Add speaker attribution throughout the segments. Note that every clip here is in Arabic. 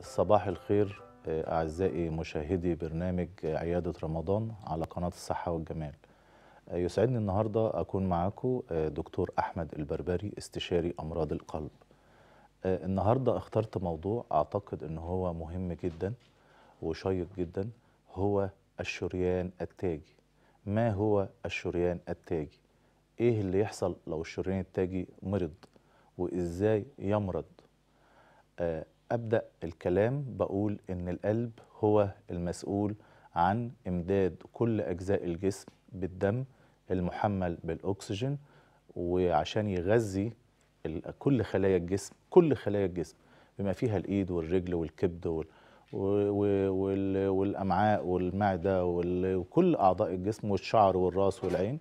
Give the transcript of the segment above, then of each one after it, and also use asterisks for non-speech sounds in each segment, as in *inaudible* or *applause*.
Speaker 1: صباح الخير أعزائي مشاهدي برنامج عيادة رمضان على قناة الصحة والجمال يسعدني النهاردة أكون معاكم دكتور أحمد البربري استشاري أمراض القلب النهاردة اخترت موضوع أعتقد أنه هو مهم جدا وشيق جدا هو الشريان التاجي ما هو الشريان التاجي؟ إيه اللي يحصل لو الشريان التاجي مرض؟ وإزاي يمرض؟ أبدأ الكلام بقول إن القلب هو المسؤول عن إمداد كل أجزاء الجسم بالدم المحمل بالأكسجين وعشان يغذي كل خلايا الجسم كل خلايا الجسم بما فيها الإيد والرجل والكبد وال والامعاء والمعده وكل اعضاء الجسم والشعر والراس والعين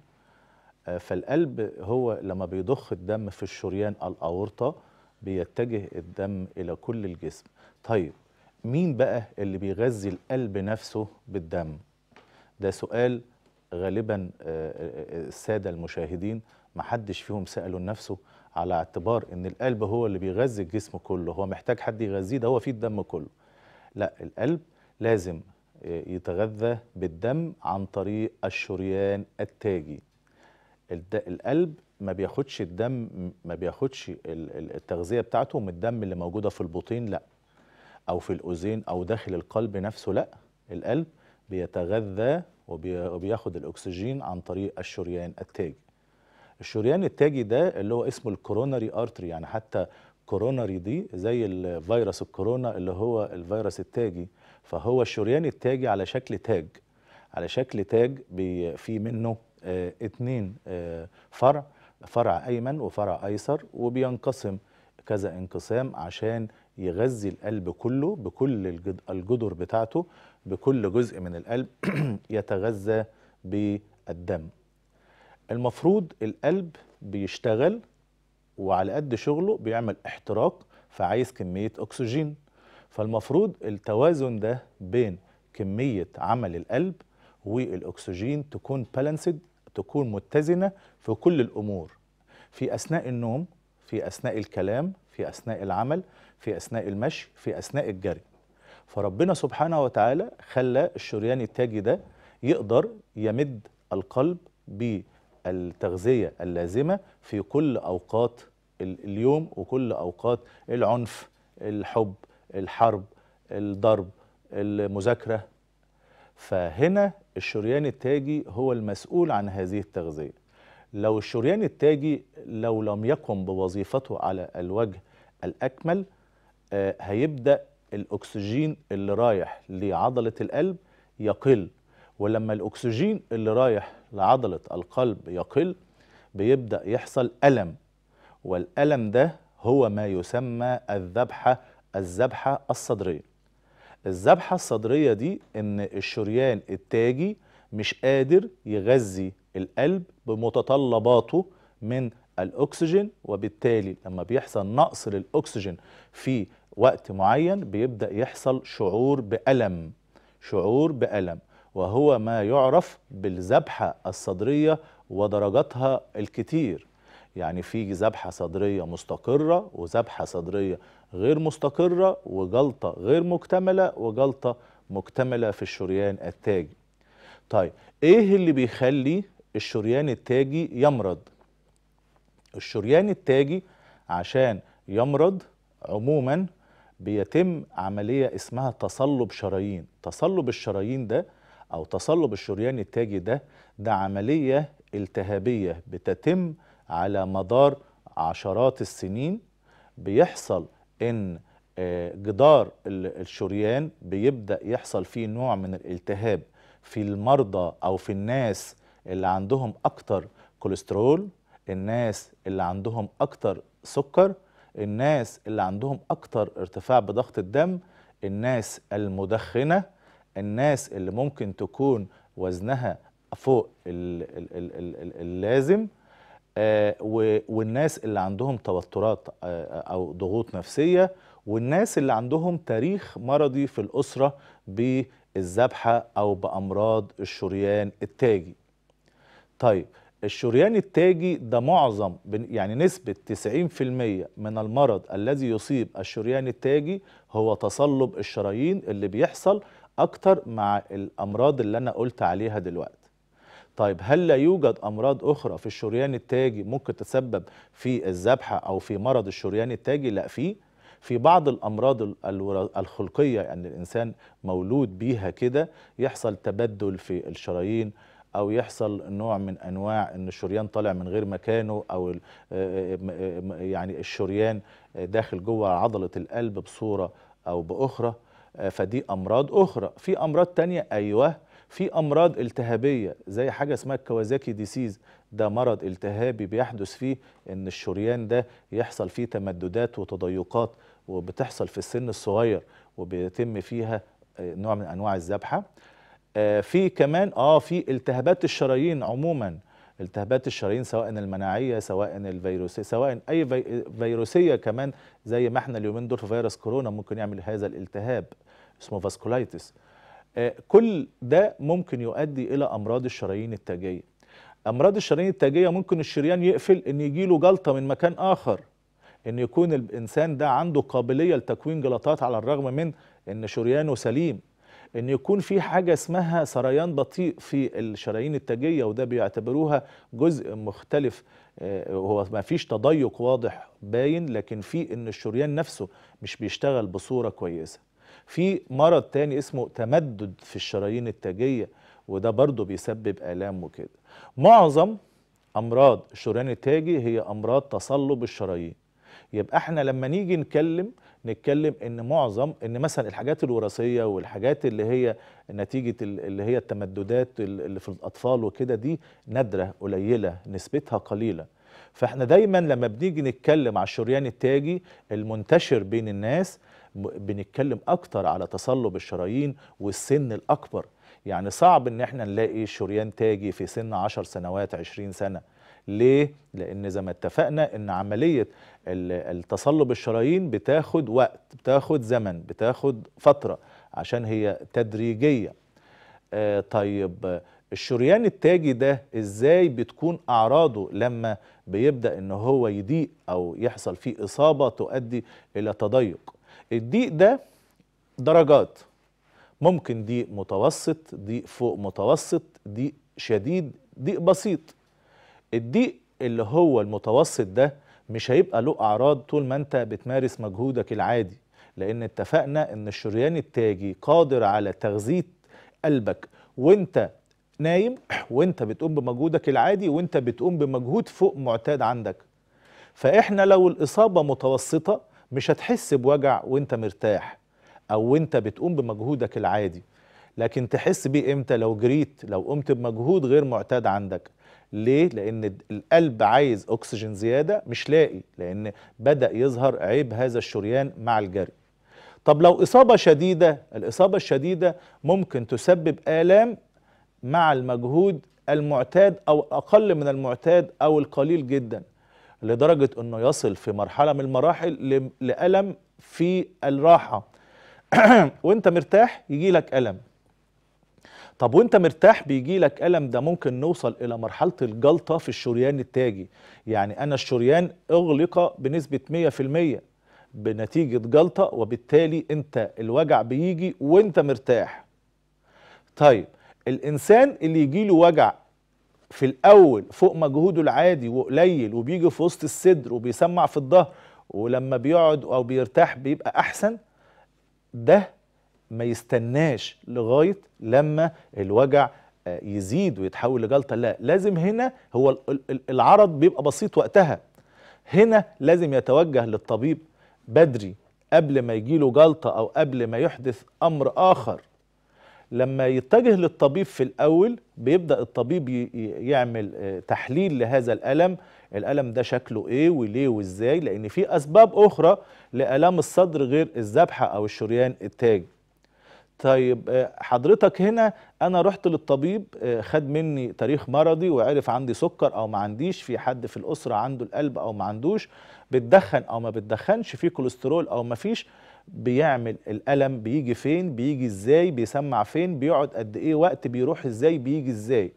Speaker 1: آه، فالقلب هو لما بيضخ الدم في الشريان الاورطه بيتجه الدم إلى كل الجسم طيب مين بقى اللي بيغذي القلب نفسه بالدم ده سؤال غالبا آه، آه، آه، السادة المشاهدين محدش فيهم سألوا نفسه على اعتبار ان القلب هو اللي بيغذي الجسم كله هو محتاج حد يغذيه ده هو فيه الدم كله لا القلب لازم يتغذى بالدم عن طريق الشريان التاجي القلب ما بياخدش الدم ما بياخدش التغذيه بتاعته من الدم اللي موجوده في البطين لا او في الاذين او داخل القلب نفسه لا القلب بيتغذى وبياخد الاكسجين عن طريق الشريان التاجي الشريان التاجي ده اللي هو اسمه الكوروناري ارتري يعني حتى كوروناري دي زي الفيروس الكورونا اللي هو الفيروس التاجي فهو الشريان التاجي على شكل تاج على شكل تاج في منه آه، اتنين آه، فرع فرع أيمن وفرع أيسر وبينقسم كذا انقسام عشان يغذي القلب كله بكل الجدر بتاعته بكل جزء من القلب *clears throat* يتغذى بالدم المفروض القلب بيشتغل وعلى قد شغله بيعمل احتراق فعايز كمية أكسجين فالمفروض التوازن ده بين كمية عمل القلب والأكسجين تكون بالانسد تكون متزنة في كل الأمور في أثناء النوم في أثناء الكلام في أثناء العمل في أثناء المشي في أثناء الجري فربنا سبحانه وتعالى خلى الشريان التاجي ده يقدر يمد القلب بالتغذية اللازمة في كل أوقات اليوم وكل أوقات العنف الحب الحرب الضرب المذاكرة فهنا الشريان التاجي هو المسؤول عن هذه التغذية لو الشريان التاجي لو لم يقم بوظيفته على الوجه الأكمل آه، هيبدأ الأكسجين اللي رايح لعضلة القلب يقل ولما الأكسجين اللي رايح لعضلة القلب يقل بيبدأ يحصل ألم والألم ده هو ما يسمى الذبحة الذبحة الصدرية الذبحة الصدرية دي إن الشريان التاجي مش قادر يغذي القلب بمتطلباته من الاكسجين وبالتالي لما بيحصل نقص للاكسجين في وقت معين بيبدا يحصل شعور بالم شعور بالم وهو ما يعرف بالذبحه الصدريه ودرجاتها الكتير يعني في ذبحه صدريه مستقره وذبحه صدريه غير مستقره وجلطه غير مكتمله وجلطه مكتمله في الشريان التاجي طيب ايه اللي بيخلي الشريان التاجي يمرض الشريان التاجي عشان يمرض عموما بيتم عملية اسمها تصلب شرايين تصلب الشرايين ده أو تصلب الشريان التاجي ده ده عملية التهابية بتتم على مدار عشرات السنين بيحصل إن آه، جدار الشريان بيبدأ يحصل فيه نوع من الالتهاب في المرضى أو في الناس اللي عندهم اكتر كوليسترول الناس اللي عندهم اكتر سكر الناس اللي عندهم اكتر ارتفاع بضغط الدم الناس المدخنه الناس اللي ممكن تكون وزنها فوق اللازم آه، والناس اللي عندهم توترات آه، او ضغوط نفسيه والناس اللي عندهم تاريخ مرضي في الاسره بالذبحه او بامراض الشريان التاجي طيب الشريان التاجي ده معظم يعني نسبة 90% من المرض الذي يصيب الشريان التاجي هو تصلب الشرايين اللي بيحصل أكتر مع الأمراض اللي أنا قلت عليها دلوقتي طيب هل لا يوجد أمراض أخرى في الشريان التاجي ممكن تسبب في الذبحة أو في مرض الشريان التاجي؟ لا في في بعض الأمراض الخلقية أن يعني الإنسان مولود بيها كده يحصل تبدل في الشرايين او يحصل نوع من انواع ان الشريان طالع من غير مكانه او آه، آه، آه، يعني الشريان داخل جوه عضله القلب بصوره او باخرى فدي امراض اخرى في امراض تانية ايوه في امراض التهابيه زي حاجه اسمها الكوازاكي ديسيز ده مرض التهابي بيحدث فيه ان الشريان ده يحصل فيه تمددات وتضيقات وبتحصل في السن الصغير وبيتم فيها نوع من انواع الذبحه آه، في كمان اه في التهابات الشرايين عموما التهابات الشرايين سواء المناعيه سواء الفيروسيه سواء اي فيروسيه كمان زي ما احنا اليومين دول في فيروس كورونا ممكن يعمل هذا الالتهاب اسمه فاسكولايتس آه، كل ده ممكن يؤدي الى امراض الشرايين التاجيه امراض الشرايين التاجيه ممكن الشريان يقفل ان يجي له جلطه من مكان اخر ان يكون الانسان ده عنده قابليه لتكوين جلطات على الرغم من ان شريانه سليم ان يكون في حاجه اسمها سريان بطيء في الشرايين التاجيه وده بيعتبروها جزء مختلف آه، هو ما فيش تضيق واضح باين لكن في ان الشريان نفسه مش بيشتغل بصوره كويسه في مرض تاني اسمه تمدد في الشرايين التاجيه وده برضه بيسبب الام وكده معظم امراض الشريان التاجي هي امراض تصلب الشرايين يبقى احنا لما نيجي نتكلم نتكلم ان معظم ان مثلا الحاجات الوراثيه والحاجات اللي هي نتيجه اللي هي التمددات اللي في الاطفال وكده دي نادره قليله نسبتها قليله فاحنا دايما لما بنيجي نتكلم على الشريان التاجي المنتشر بين الناس بنتكلم اكتر على تصلب الشرايين والسن الاكبر يعني صعب ان احنا نلاقي شريان تاجي في سن 10 سنوات 20 سنه ليه؟ لأن زي ما اتفقنا أن عملية التصلب الشرايين بتاخد وقت بتاخد زمن بتاخد فترة عشان هي تدريجية آه طيب الشريان التاجي ده ازاي بتكون اعراضه لما بيبدا ان هو يضيق او يحصل فيه اصابه تؤدي الى تضيق الضيق ده درجات ممكن ضيق متوسط ضيق فوق متوسط ضيق شديد ضيق بسيط الضيق اللي هو المتوسط ده مش هيبقى له أعراض طول ما أنت بتمارس مجهودك العادي لأن اتفقنا إن الشريان التاجي قادر على تغذية قلبك وأنت نايم وأنت بتقوم بمجهودك العادي وأنت بتقوم بمجهود فوق معتاد عندك فإحنا لو الإصابة متوسطة مش هتحس بوجع وأنت مرتاح أو وأنت بتقوم بمجهودك العادي لكن تحس بيه امتى لو جريت لو قمت بمجهود غير معتاد عندك ليه؟ لأن القلب عايز أكسجين زيادة مش لاقي لأن بدأ يظهر عيب هذا الشريان مع الجري طب لو إصابة شديدة الإصابة الشديدة ممكن تسبب آلام مع المجهود المعتاد أو أقل من المعتاد أو القليل جدا لدرجة أنه يصل في مرحلة من المراحل لألم في الراحة *clears throat* وانت مرتاح يجي لك ألم طب وانت مرتاح بيجي لك ألم ده ممكن نوصل إلى مرحلة الجلطة في الشريان التاجي يعني أنا الشريان أغلق بنسبة 100% بنتيجة جلطة وبالتالي انت الوجع بيجي وانت مرتاح طيب الإنسان اللي يجي له وجع في الأول فوق مجهوده العادي وقليل وبيجي في وسط الصدر وبيسمع في الظهر ولما بيقعد أو بيرتاح بيبقى أحسن ده ما يستناش لغاية لما الوجع آه، يزيد ويتحول لجلطة لا لازم هنا هو العرض بيبقى بسيط وقتها هنا لازم يتوجه للطبيب بدري قبل ما يجيله جلطة أو قبل ما يحدث أمر آخر لما يتجه للطبيب في الأول بيبدأ الطبيب يعمل آه، تحليل لهذا الألم الألم ده شكله إيه وليه وإزاي لأن في أسباب أخرى لألام الصدر غير الذبحة أو الشريان التاج طيب آه، حضرتك هنا انا رحت للطبيب آه، خد مني تاريخ مرضي وعرف عندي سكر او ما عنديش في حد في الاسره عنده القلب او ما عندوش بتدخن او ما بتدخنش في كوليسترول او ما فيش بيعمل الالم بيجي فين بيجي ازاي بيسمع فين بيقعد قد ايه وقت بيروح ازاي بيجي ازاي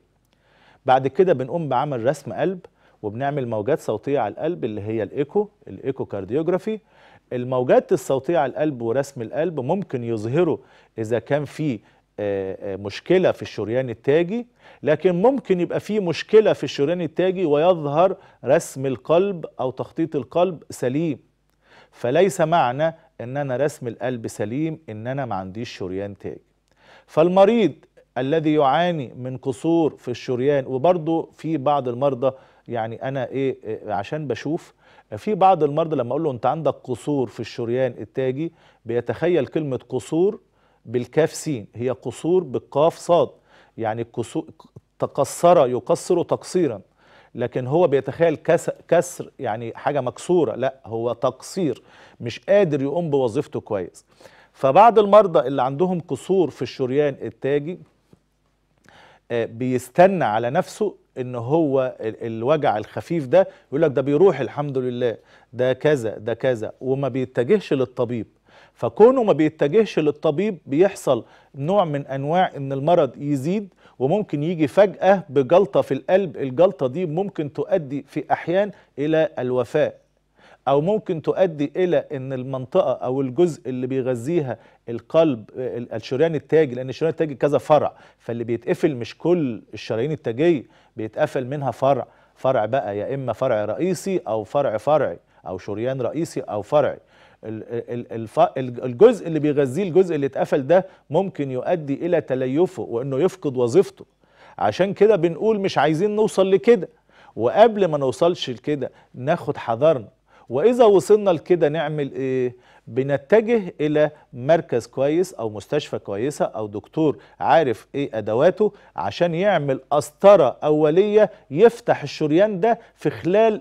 Speaker 1: بعد كده بنقوم بعمل رسم قلب وبنعمل موجات صوتيه على القلب اللي هي الايكو الايكو كارديوجرافي الموجات الصوتية على القلب ورسم القلب ممكن يظهروا إذا كان في آه، آه، مشكلة في الشريان التاجي لكن ممكن يبقى في مشكلة في الشريان التاجي ويظهر رسم القلب أو تخطيط القلب سليم فليس معنى ان انا رسم القلب سليم ان انا ما عنديش شريان تاج فالمريض الذي يعاني من قصور في الشريان وبرضه في بعض المرضى يعني انا ايه آه، عشان بشوف في بعض المرضى لما اقول له انت عندك قصور في الشريان التاجي بيتخيل كلمه قصور بالكاف سين هي قصور بالقاف صاد يعني تقصر يقصر تقصيرا لكن هو بيتخيل كسر يعني حاجه مكسوره لا هو تقصير مش قادر يقوم بوظيفته كويس فبعض المرضى اللي عندهم قصور في الشريان التاجي آه، بيستنى على نفسه ان هو الوجع الخفيف ده يقول لك ده بيروح الحمد لله ده كذا ده كذا وما بيتجهش للطبيب فكونه ما بيتجهش للطبيب بيحصل نوع من انواع ان المرض يزيد وممكن يجي فجأة بجلطة في القلب الجلطة دي ممكن تؤدي في احيان الى الوفاة او ممكن تؤدي الى ان المنطقه او الجزء اللي بيغذيها القلب الشريان التاجي لان الشريان التاجي كذا فرع فاللي بيتقفل مش كل الشرايين التاجيه بيتقفل منها فرع فرع بقى يا اما فرع رئيسي او فرع فرعي او شريان رئيسي او فرعي الجزء اللي بيغذيه الجزء اللي اتقفل ده ممكن يؤدي الى تليفه وانه يفقد وظيفته عشان كده بنقول مش عايزين نوصل لكده وقبل ما نوصلش لكده ناخد حذرنا واذا وصلنا لكده نعمل ايه بنتجه الى مركز كويس او مستشفى كويسه او دكتور عارف ايه ادواته عشان يعمل قسطره اوليه يفتح الشريان ده في خلال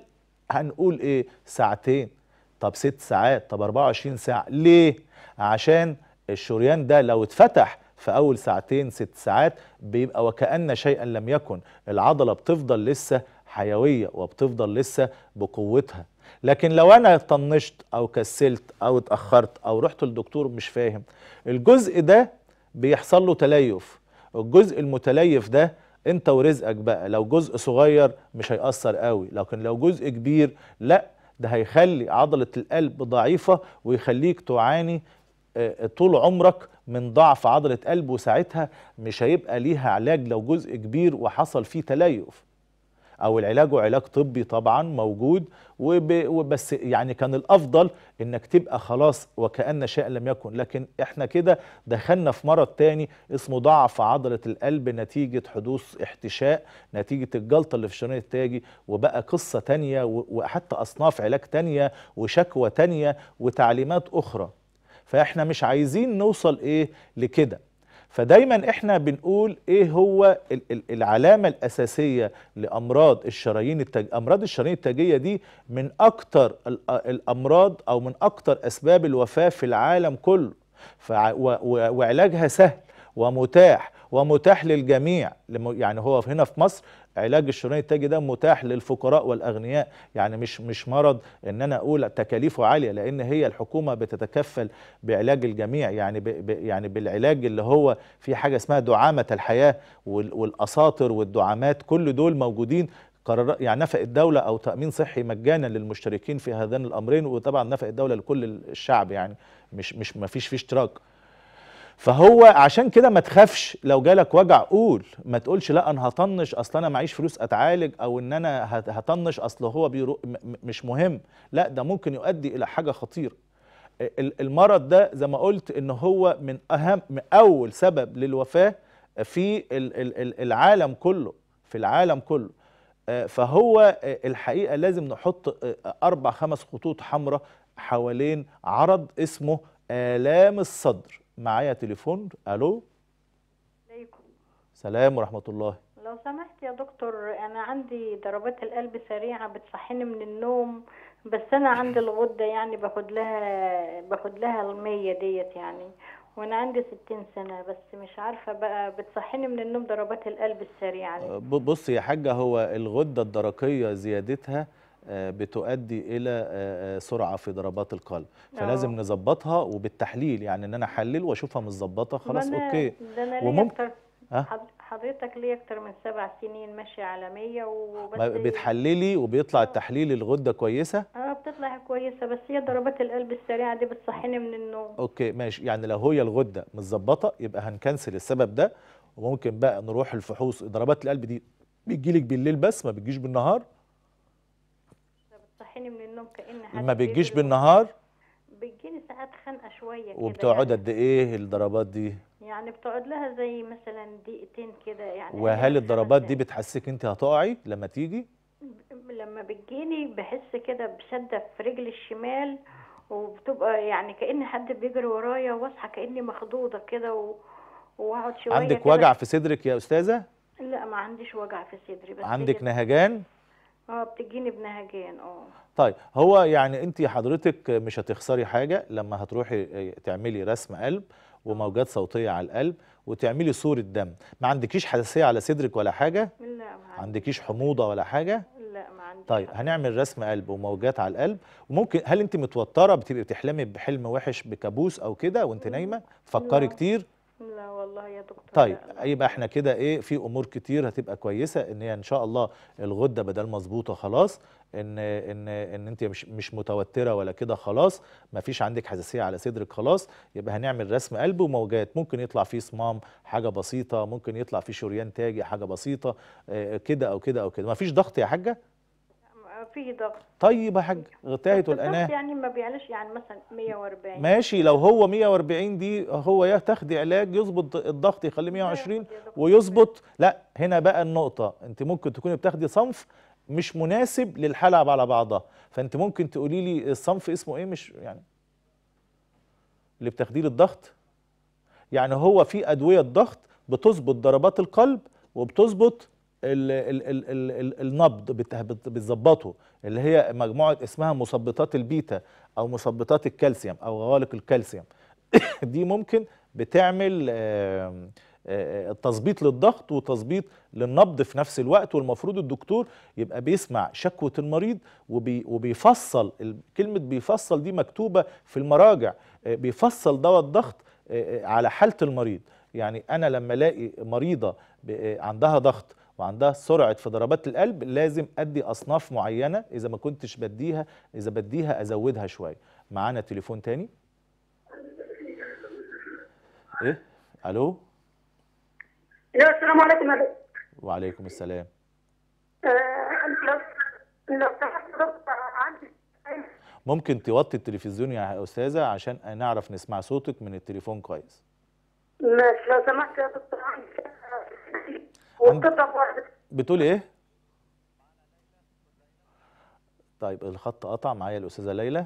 Speaker 1: هنقول ايه ساعتين طب ست ساعات طب 24 ساعه ليه عشان الشريان ده لو اتفتح في اول ساعتين ست ساعات بيبقى وكأن شيئا لم يكن العضله بتفضل لسه حيويه وبتفضل لسه بقوتها لكن لو انا طنشت او كسلت او اتاخرت او رحت للدكتور مش فاهم الجزء ده بيحصل له تليف الجزء المتليف ده انت ورزقك بقى لو جزء صغير مش هيأثر قوي لكن لو جزء كبير لا ده هيخلي عضلة القلب ضعيفة ويخليك تعاني آه، طول عمرك من ضعف عضلة قلب وساعتها مش هيبقى ليها علاج لو جزء كبير وحصل فيه تليف او العلاج وعلاج طبي طبعا موجود وبس يعني كان الافضل انك تبقى خلاص وكأن شاء لم يكن لكن احنا كده دخلنا في مرض تاني اسمه ضعف عضلة القلب نتيجة حدوث احتشاء نتيجة الجلطة اللي في الشريان التاجي وبقى قصة تانية وحتى اصناف علاج تانية وشكوى تانية وتعليمات اخرى فاحنا مش عايزين نوصل ايه لكده فدايما احنا بنقول ايه هو العلامة الاساسية لامراض الشرايين التاج... امراض الشرايين التاجية دي من اكتر آه، الامراض او من اكتر اسباب الوفاة في العالم كله ف... و... و... وعلاجها سهل ومتاح ومتاح للجميع يعني هو هنا في مصر علاج الشريان التاجي ده متاح للفقراء والاغنياء يعني مش مش مرض ان انا اقول تكاليفه عاليه لان هي الحكومه بتتكفل بعلاج الجميع يعني ب يعني بالعلاج اللي هو في حاجه اسمها دعامه الحياه والاساطر والدعامات كل دول موجودين قرار يعني نفق الدولة أو تأمين صحي مجانا للمشتركين في هذين الأمرين وطبعا نفق الدولة لكل الشعب يعني مش مش ما فيش فيه اشتراك فهو عشان كده ما تخافش لو جالك وجع قول ما تقولش لا انا هطنش اصل انا معيش فلوس اتعالج او ان انا هطنش اصل هو بيرو مش مهم لا ده ممكن يؤدي الى حاجه خطيره المرض ده زي ما قلت ان هو من اهم من اول سبب للوفاه في العالم كله في العالم كله آه، فهو آه، الحقيقه لازم نحط آه، اربع خمس خطوط حمراء حوالين عرض اسمه الام الصدر معايا تليفون الو عليكم سلام ورحمه الله
Speaker 2: لو سمحت يا دكتور انا عندي ضربات القلب سريعه بتصحيني من النوم بس انا عندي *laughs* الغده يعني باخد لها باخد لها الميه ديت يعني وانا عندي 60 سنه بس مش عارفه بقى بتصحيني من النوم ضربات القلب السريعه دي
Speaker 1: أه، بصي يا حاجه هو الغده الدرقيه زيادتها آه، بتؤدي الى آه، آه، سرعه في ضربات القلب فلازم نظبطها وبالتحليل يعني ان انا احلل واشوفها متظبطه خلاص اوكي وممكن
Speaker 2: حضرتك ليه اكتر من سبع سنين ماشيه على 100 وبس
Speaker 1: بتحللي وبيطلع التحليل الغده كويسه
Speaker 2: اه بتطلع كويسه بس هي ضربات القلب السريعه دي بتصحيني من النوم
Speaker 1: اوكي ماشي يعني لو هي الغده متظبطه يبقى هنكنسل السبب ده وممكن بقى نروح الفحوص ضربات القلب دي بتجيلك بالليل بس ما بتجيش بالنهار
Speaker 2: صحيني من النوم كأن ما بتجيش بالنهار؟ بتجيني ساعات خانقه شويه كده وبتقعد يعني.
Speaker 1: قد يعني. ايه الضربات دي؟
Speaker 2: يعني بتقعد لها زي مثلا دقيقتين كده يعني وهل
Speaker 1: الضربات دي بتحسسك انت هتقعي لما تيجي؟
Speaker 2: لما بتجيني بحس كده بشده في رجلي الشمال وبتبقى يعني كان حد بيجري ورايا واصحى كاني مخضوضه كده واقعد شويه عندك وجع في
Speaker 1: صدرك يا استاذه؟
Speaker 2: لا ما عنديش وجع في صدري بس عندك نهجان؟ اه بتجيني بنهجان اه
Speaker 1: طيب هو يعني انت حضرتك مش هتخسري حاجه لما هتروحي اه، تعملي رسم قلب وموجات صوتيه على القلب وتعملي صوره دم ما عندكيش حساسيه على صدرك ولا حاجه لا ما عندكيش حموضه ولا حاجه لا ما عندي طيب هنعمل رسم قلب وموجات على القلب وممكن هل انت متوتره بتبقي بتحلمي بحلم وحش بكابوس او كده وانت نايمه فكري كتير لا والله يا دكتور طيب يبقى احنا كده ايه في امور كتير هتبقى كويسه ان هي ان شاء الله الغده بدل مظبوطه خلاص ان ان ان انت مش مش متوتره ولا كده خلاص ما فيش عندك حساسيه على صدرك خلاص يبقى هنعمل رسم قلب وموجات ممكن يطلع فيه صمام حاجه بسيطه ممكن يطلع فيه شريان تاجي حاجه بسيطه آه، كده او كده او كده ما فيش ضغط يا حاجه فيه ضغط طيب يا حاج يعني غطايته الاناه
Speaker 2: يعني ما بيعلش يعني مثلا 140
Speaker 1: ماشي لو هو 140 دي هو ياخد علاج يظبط الضغط يخليه 120 ويظبط لا هنا بقى النقطه انت ممكن تكوني بتاخدي صنف مش مناسب للحلقه على بعضها فانت ممكن تقولي لي الصنف اسمه ايه مش يعني اللي بتاخديه للضغط يعني هو في ادويه الضغط بتظبط ضربات القلب وبتظبط ال ال ال النبض بتظبطه اللي هي مجموعه اسمها مثبطات البيتا او مثبطات الكالسيوم او غوالق الكالسيوم *coughs* دي ممكن بتعمل التظبيط للضغط وتظبيط للنبض في نفس الوقت والمفروض الدكتور يبقى بيسمع شكوه المريض وبي وبيفصل كلمه بيفصل دي مكتوبه في المراجع بيفصل دواء الضغط على حاله المريض يعني انا لما الاقي مريضه عندها ضغط وعندها سرعه في ضربات القلب لازم ادي اصناف معينه اذا ما كنتش بديها اذا بديها ازودها شويه معانا تليفون تاني ايه الو
Speaker 3: السلام عليكم
Speaker 1: وعليكم السلام
Speaker 3: آه، آه،
Speaker 1: ممكن توطي التلفزيون يا استاذه عشان نعرف نسمع صوتك من التليفون كويس
Speaker 3: ماشي لو سمحت يا دكتور
Speaker 1: بتقول ايه؟ طيب الخط قطع معايا الاستاذه ليلى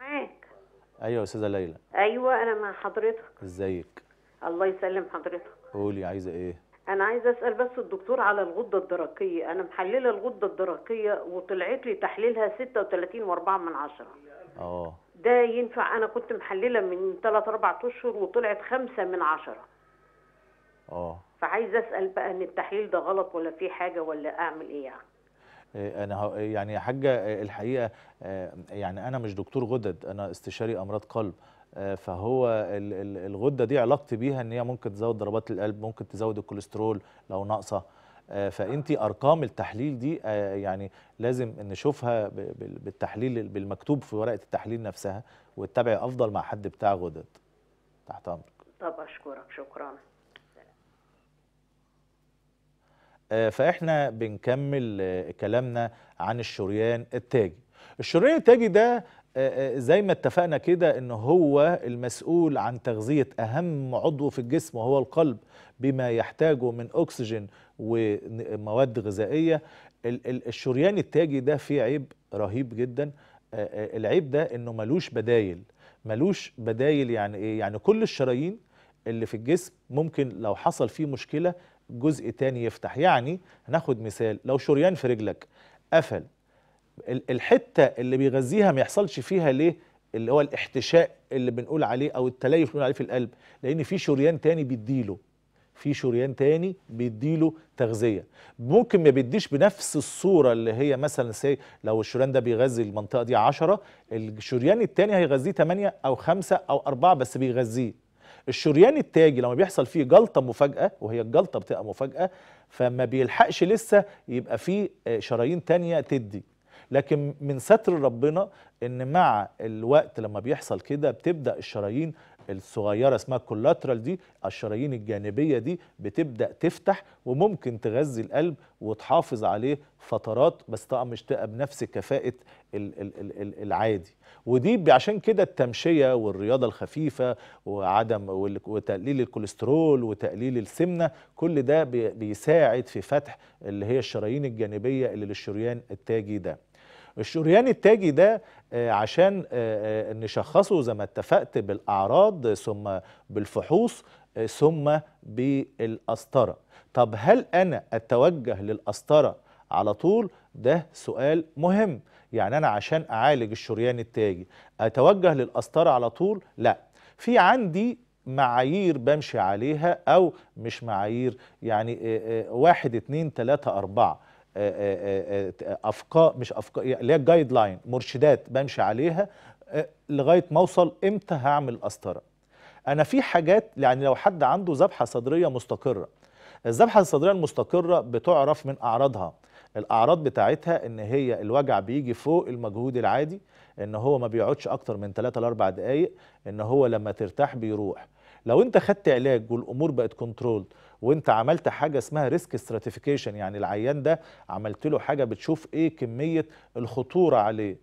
Speaker 1: معاك ايوه يا استاذه ليلى
Speaker 3: ايوه انا مع حضرتك ازيك الله يسلم حضرتك
Speaker 1: قولي عايزه ايه
Speaker 3: انا عايزه اسال بس الدكتور على الغده الدرقيه انا محلله الغده الدرقيه وطلعت لي تحليلها 36.4 من 10 اه ده ينفع انا كنت محلله من 3 4 اشهر وطلعت 5 من 10 اه فعايزه اسال بقى ان التحليل ده غلط ولا في حاجه ولا اعمل ايه يعني
Speaker 1: إيه، انا يعني يا حاجه إيه، الحقيقه إيه، يعني انا مش دكتور غدد انا استشاري امراض قلب فهو الغده دي علاقتي بيها ان هي ممكن تزود ضربات القلب ممكن تزود الكوليسترول لو ناقصه فانت ارقام التحليل دي يعني لازم نشوفها بالتحليل بالمكتوب في ورقه التحليل نفسها وتتابعي افضل مع حد بتاع غدد تحت امرك
Speaker 3: طب اشكرك شكرا
Speaker 1: آه، فاحنا بنكمل آه، كلامنا عن الشريان التاجي الشريان التاجي ده آه، زي ما اتفقنا كده ان هو المسؤول عن تغذية اهم عضو في الجسم وهو القلب بما يحتاجه من اكسجين ومواد غذائية الشريان التاجي ده فيه عيب رهيب جدا العيب ده انه ملوش بدايل ملوش بدايل يعني ايه يعني كل الشرايين اللي في الجسم ممكن لو حصل فيه مشكلة جزء تاني يفتح يعني هناخد مثال لو شريان في رجلك قفل الحته اللي بيغذيها ما يحصلش فيها ليه اللي هو الاحتشاء اللي بنقول عليه او التليف اللي بنقول عليه في القلب لان في شريان تاني بيديله في شريان تاني بيديله تغذيه ممكن ما بيديش بنفس الصوره اللي هي مثلا سي لو الشريان ده بيغذي المنطقه دي 10 الشريان التاني هيغذيه 8 او 5 او 4 بس بيغذيه الشريان التاجي لما بيحصل فيه جلطه مفاجاه وهي الجلطه بتبقى مفاجاه فما بيلحقش لسه يبقى فيه آه، شرايين تانية تدي لكن من ستر ربنا ان مع الوقت لما بيحصل كده بتبدا الشرايين الصغيره اسمها الكولاترال دي الشرايين الجانبيه دي بتبدا تفتح وممكن تغذي القلب وتحافظ عليه فترات بس طبعا مش تبقى بنفس كفاءه العادي ودي عشان كده التمشيه والرياضه الخفيفه وعدم وتقليل الكوليسترول وتقليل السمنه كل ده بيساعد في فتح اللي هي الشرايين الجانبيه اللي للشريان التاجي ده الشريان التاجي ده آه، عشان آه، آه، نشخصه زي ما اتفقت بالاعراض ثم بالفحوص ثم بالقسطره طب هل انا اتوجه للقسطره على طول ده سؤال مهم يعني انا عشان اعالج الشريان التاجي اتوجه للقسطره على طول لا في عندي معايير بمشي عليها او مش معايير يعني واحد اتنين تلاتة اربعة آه، آه، آه، افكار مش افكار يعني اللي هي جايد لاين مرشدات بمشي عليها لغايه ما اوصل امتى هعمل قسطره انا في حاجات يعني لو حد عنده ذبحه صدريه مستقره الذبحه الصدريه المستقره بتعرف من اعراضها الاعراض بتاعتها ان هي الوجع بيجي فوق المجهود العادي ان هو ما بيقعدش اكتر من 3 ل 4 دقائق ان هو لما ترتاح بيروح لو انت خدت علاج والامور بقت كنترول وانت عملت حاجه اسمها ريسك استراتيفيكيشن يعني العيان ده عملت له حاجه بتشوف ايه كميه الخطوره عليه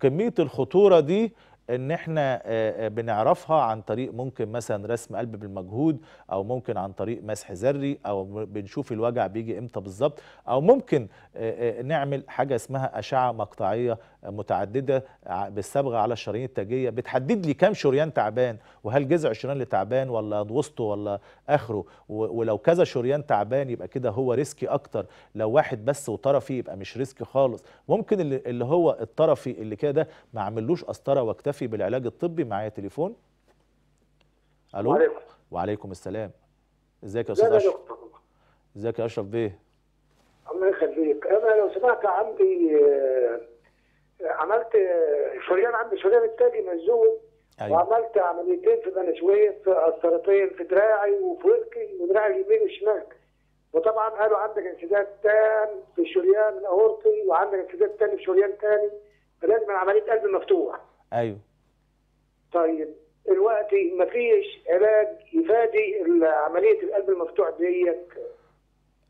Speaker 1: كميه الخطوره دي ان احنا آه، آه، بنعرفها عن طريق ممكن مثلا رسم قلب بالمجهود او ممكن عن طريق مسح ذري او بنشوف الوجع بيجي امتى بالظبط او ممكن آه، نعمل حاجه اسمها اشعه مقطعيه متعدده بالصبغه على الشرايين التاجيه بتحدد لي كام شريان تعبان وهل جذع الشريان اللي تعبان ولا وسطه ولا اخره ولو كذا شريان تعبان يبقى كده هو ريسكي اكتر لو واحد بس وطرفي يبقى مش ريسكي خالص ممكن اللي هو الطرفي اللي كده ما عملوش قسطره واكتفى شافي بالعلاج الطبي معايا تليفون الو وعليكم, وعليكم السلام ازيك يا استاذ اشرف ازيك يا اشرف بيه
Speaker 3: الله يخليك انا لو سمعت عندي آه، عملت آه، شريان عندي شريان التاجي مهزوم أيوة. وعملت عمليتين في بني سويف قسطرتين في دراعي وفي وركي ودراعي اليمين والشمال وطبعا قالوا عندك انسداد تام في الشريان الاورطي وعندك انسداد تاني في شريان تاني فلازم عمليه قلب مفتوح ايوه طيب
Speaker 1: دلوقتي مفيش علاج يفادي عمليه القلب المفتوح ديك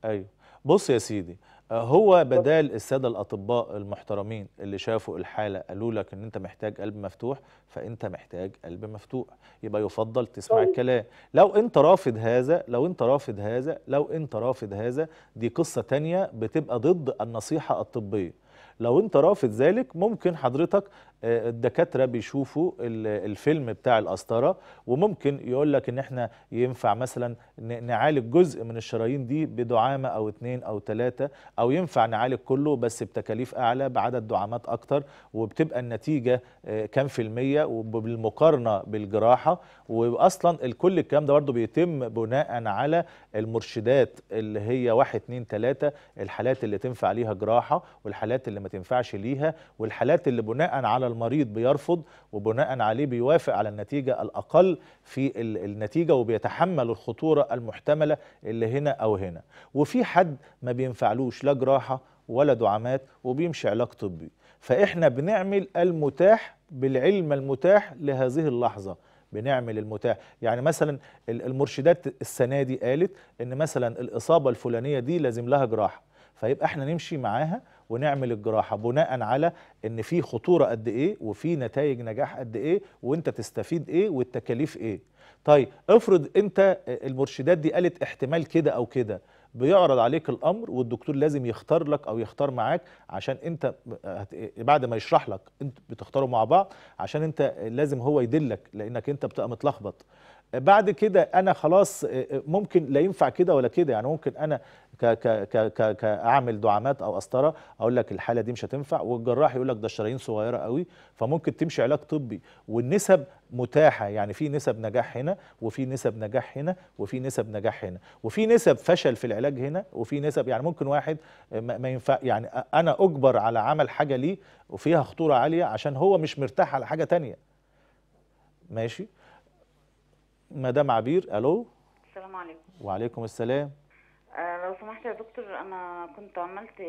Speaker 1: ايوه بص يا سيدي هو بدال السادة الأطباء المحترمين اللي شافوا الحالة قالوا لك أن أنت محتاج قلب مفتوح فأنت محتاج قلب مفتوح يبقى يفضل تسمع طيب. الكلام لو أنت رافض هذا لو أنت رافض هذا لو أنت رافض هذا دي قصة تانية بتبقى ضد النصيحة الطبية لو أنت رافض ذلك ممكن حضرتك الدكاتره بيشوفوا الفيلم بتاع القسطره وممكن يقول لك ان احنا ينفع مثلا نعالج جزء من الشرايين دي بدعامه او اتنين او ثلاثه او ينفع نعالج كله بس بتكاليف اعلى بعدد دعامات اكتر وبتبقى النتيجه آه، كام في الميه وبالمقارنه بالجراحه واصلا الكل الكلام ده برضه بيتم بناء على المرشدات اللي هي واحد اتنين تلاته الحالات اللي تنفع ليها جراحه والحالات اللي ما تنفعش ليها والحالات اللي بناء على المريض بيرفض وبناء عليه بيوافق على النتيجة الأقل في النتيجة وبيتحمل الخطورة المحتملة اللي هنا أو هنا وفي حد ما بينفعلوش لا جراحة ولا دعامات وبيمشي علاج طبي فإحنا بنعمل المتاح بالعلم المتاح لهذه اللحظة بنعمل المتاح يعني مثلا المرشدات السنة دي قالت ان مثلا الإصابة الفلانية دي لازم لها جراحة فيبقى احنا نمشي معاها ونعمل الجراحه بناء على ان في خطوره قد ايه وفي نتائج نجاح قد ايه وانت تستفيد ايه والتكاليف ايه طيب افرض انت آه، المرشدات دي قالت احتمال كده او كده بيعرض عليك الامر والدكتور لازم يختار لك او يختار معاك عشان انت آه، آه، بعد ما يشرح لك انت بتختاروا مع بعض عشان انت لازم هو يدلك لانك انت بتبقى متلخبط بعد كده انا خلاص آه، آه، ممكن لا ينفع كده ولا كده يعني ممكن انا ك ك ك ك اعمل دعامات او قسطره اقول لك الحاله دي مش هتنفع والجراح يقول لك ده الشرايين صغيره قوي فممكن تمشي علاج طبي والنسب متاحه يعني في نسب نجاح هنا وفي نسب نجاح هنا وفي نسب نجاح هنا وفي نسب فشل في العلاج هنا وفي نسب يعني ممكن واحد ما ينفع يعني انا اجبر على عمل حاجه ليه وفيها خطوره عاليه عشان هو مش مرتاح على حاجه تانية ماشي مدام عبير الو السلام عليكم وعليكم السلام
Speaker 3: آه لو سمحت يا دكتور انا كنت عملت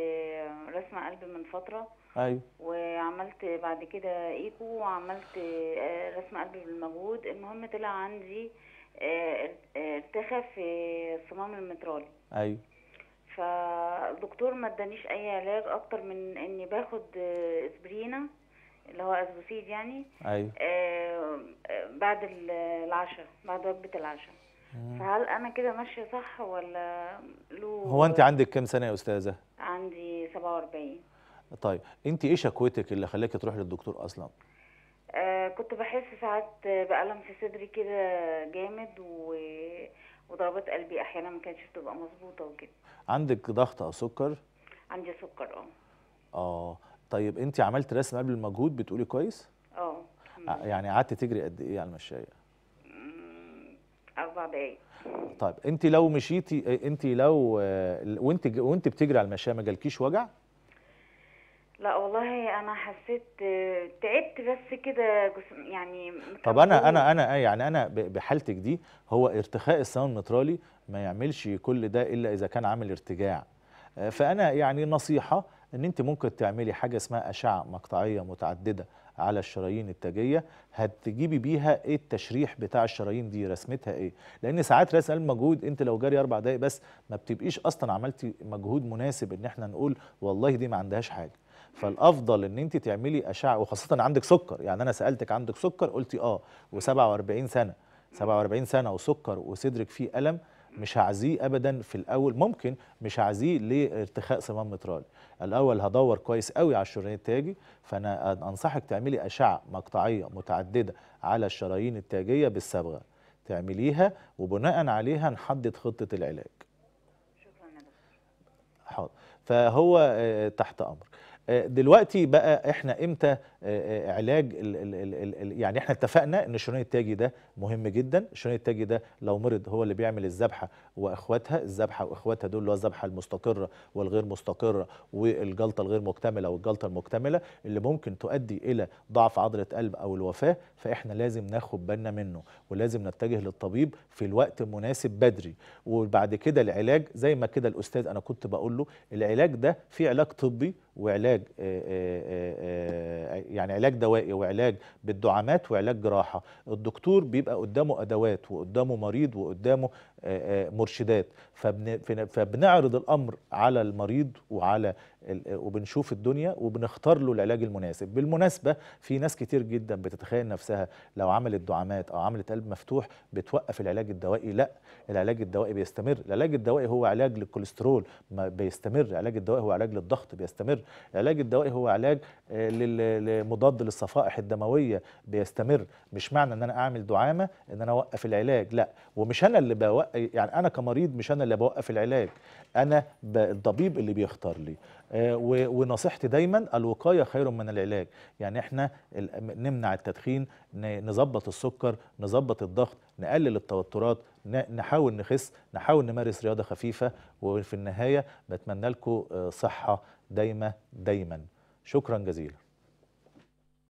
Speaker 3: رسم قلب من فتره ايوه وعملت بعد كده ايكو وعملت آه، رسم قلب بالمجهود المهم طلع عندي آه، ارتخى في الصمام المترالي ايوه فالدكتور ما ادانيش اي علاج اكتر من اني باخد اسبرينا آه، اللي هو اسبوسيد يعني ايوه آه, آه، بعد العشاء بعد وجبه العشاء فهل انا كده ماشيه صح ولا له هو انت
Speaker 1: عندك كام سنه يا استاذه
Speaker 3: عندي 47
Speaker 1: طيب انت ايه شكوتك اللي خلاكي تروحي للدكتور اصلا
Speaker 3: آه كنت بحس ساعات بألم في صدري كده جامد و... وضربات قلبي احيانا ما كانتش بتبقى مظبوطه وكده
Speaker 1: عندك ضغط او سكر
Speaker 3: عندي سكر اه
Speaker 1: اه طيب انت عملت رسم قبل المجهود بتقولي كويس؟ اه, آه، يعني قعدت تجري قد ايه على المشايه؟
Speaker 3: اربع دقايق
Speaker 1: طيب انت لو مشيتي آه، انت لو آه، وانت وانت بتجري على المشايه ما جالكيش وجع؟
Speaker 3: لا والله انا حسيت تعبت بس كده يعني
Speaker 1: طب انا انا انا يعني انا بحالتك دي هو ارتخاء السمن المترالي ما يعملش كل ده الا اذا كان عامل ارتجاع فانا يعني نصيحه ان انت ممكن تعملي حاجه اسمها اشعه مقطعيه متعدده على الشرايين التاجيه هتجيبي بيها ايه التشريح بتاع الشرايين دي رسمتها ايه لان ساعات راس المجهود انت لو جاري اربع دقائق بس ما بتبقيش اصلا عملتي مجهود مناسب ان احنا نقول والله دي ما عندهاش حاجه فالافضل ان انت تعملي اشعه وخاصه عندك سكر يعني انا سالتك عندك سكر قلتي اه و47 سنه 47 سنه وسكر وصدرك فيه الم مش هعزيه ابدا في الاول ممكن مش هعزيه لارتخاء صمام مترالي الاول هدور كويس قوي على الشريان التاجي فانا انصحك تعملي اشعه مقطعيه متعدده على الشرايين التاجيه بالصبغه تعمليها وبناء عليها نحدد خطه العلاج شكرا يا دكتور حاضر فهو آه، تحت امر آه، دلوقتي بقى احنا امتى آه، آه، علاج الـ الـ الـ يعني احنا اتفقنا ان الشريان التاجي ده مهم جدا الشريان التاجي ده لو مرض هو اللي بيعمل الذبحه واخواتها الذبحه واخواتها دول اللي هو الذبحه المستقره والغير مستقره والجلطه الغير مكتمله والجلطه المكتمله اللي ممكن تؤدي الى ضعف عضله قلب او الوفاه فاحنا لازم ناخد بالنا منه ولازم نتجه للطبيب في الوقت المناسب بدري وبعد كده العلاج زي ما كده الاستاذ انا كنت بقول له العلاج ده في علاج طبي وعلاج آه، يعني علاج دوائي وعلاج بالدعامات وعلاج جراحه الدكتور بيبقى قدامه ادوات وقدامه مريض وقدامه آه، آه، مرشدات فبنعرض الامر على المريض وعلى وبنشوف الدنيا وبنختار له العلاج المناسب بالمناسبه في ناس كتير جدا بتتخيل نفسها لو عملت دعامات او عملت قلب مفتوح بتوقف العلاج الدوائي لا العلاج الدوائي بيستمر العلاج الدوائي هو علاج للكوليسترول ما بيستمر العلاج الدوائي هو علاج للضغط بيستمر العلاج الدوائي هو علاج آه، مضاد للصفائح الدمويه بيستمر مش معنى ان انا اعمل دعامه ان انا اوقف العلاج لا ومش انا اللي بوقف يعني انا كمريض مش انا اللي بوقف العلاج انا الطبيب اللي بيختار لي آه، ونصيحتي دايما الوقايه خير من العلاج يعني احنا نمنع التدخين نظبط السكر نظبط الضغط نقلل التوترات نحاول نخس نحاول نمارس رياضه خفيفه وفي النهايه بتمنى لكم آه، صحه دايما دايما شكرا جزيلا